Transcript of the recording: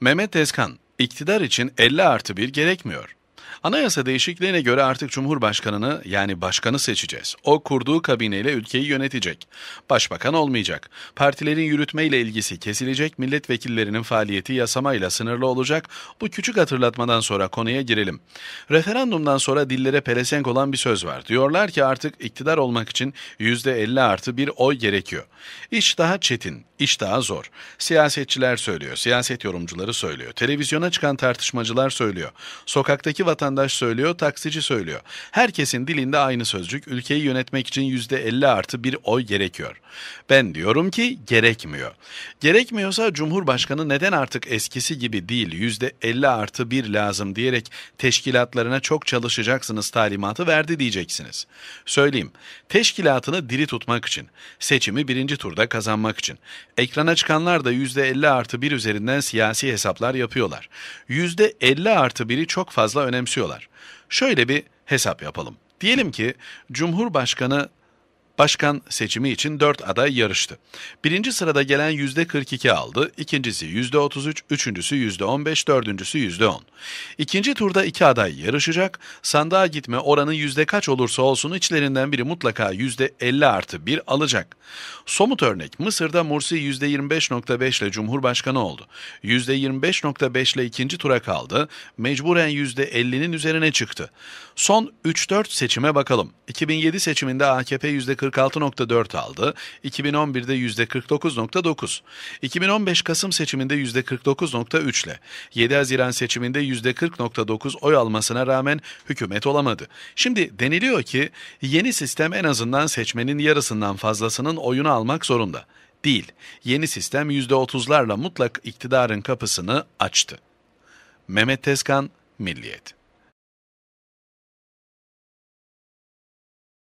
Mehmet Tezkan, iktidar için 50 artı 1 gerekmiyor. Anayasa değişikliğine göre artık Cumhurbaşkanını yani başkanı seçeceğiz. O kurduğu kabineyle ülkeyi yönetecek. Başbakan olmayacak. Partilerin yürütmeyle ilgisi kesilecek. Milletvekillerinin faaliyeti yasamayla sınırlı olacak. Bu küçük hatırlatmadan sonra konuya girelim. Referandumdan sonra dillere pelesenk olan bir söz var. Diyorlar ki artık iktidar olmak için %50 artı bir oy gerekiyor. İş daha çetin, iş daha zor. Siyasetçiler söylüyor, siyaset yorumcuları söylüyor, televizyona çıkan tartışmacılar söylüyor. Sokaktaki vatandaşlar vatandaş söylüyor, taksici söylüyor. Herkesin dilinde aynı sözcük. Ülkeyi yönetmek için %50 artı bir oy gerekiyor. Ben diyorum ki gerekmiyor. Gerekmiyorsa Cumhurbaşkanı neden artık eskisi gibi değil %50 artı bir lazım diyerek teşkilatlarına çok çalışacaksınız talimatı verdi diyeceksiniz. Söyleyeyim, teşkilatını diri tutmak için, seçimi birinci turda kazanmak için. Ekrana çıkanlar da %50 artı bir üzerinden siyasi hesaplar yapıyorlar. %50 artı biri çok fazla önemsiyor tartışıyorlar. Şöyle bir hesap yapalım. Diyelim ki Cumhurbaşkanı Başkan seçimi için 4 aday yarıştı. Birinci sırada gelen %42 aldı, ikincisi %33, üçüncüsü %15, dördüncüsü %10. İkinci turda iki aday yarışacak, sandığa gitme oranı yüzde kaç olursa olsun içlerinden biri mutlaka %50 artı 1 alacak. Somut örnek Mısır'da Mursi %25.5 ile Cumhurbaşkanı oldu. %25.5 ile ikinci tura kaldı, mecburen %50'nin üzerine çıktı. Son 3-4 seçime bakalım. 2007 seçiminde AKP %40 %46.4 aldı. 2011'de %49.9. 2015 Kasım seçiminde %49.3 ile 7 Haziran seçiminde %40.9 oy almasına rağmen hükümet olamadı. Şimdi deniliyor ki yeni sistem en azından seçmenin yarısından fazlasının oyunu almak zorunda. Değil. Yeni sistem %30'larla mutlak iktidarın kapısını açtı. Mehmet Tezkan, Milliyet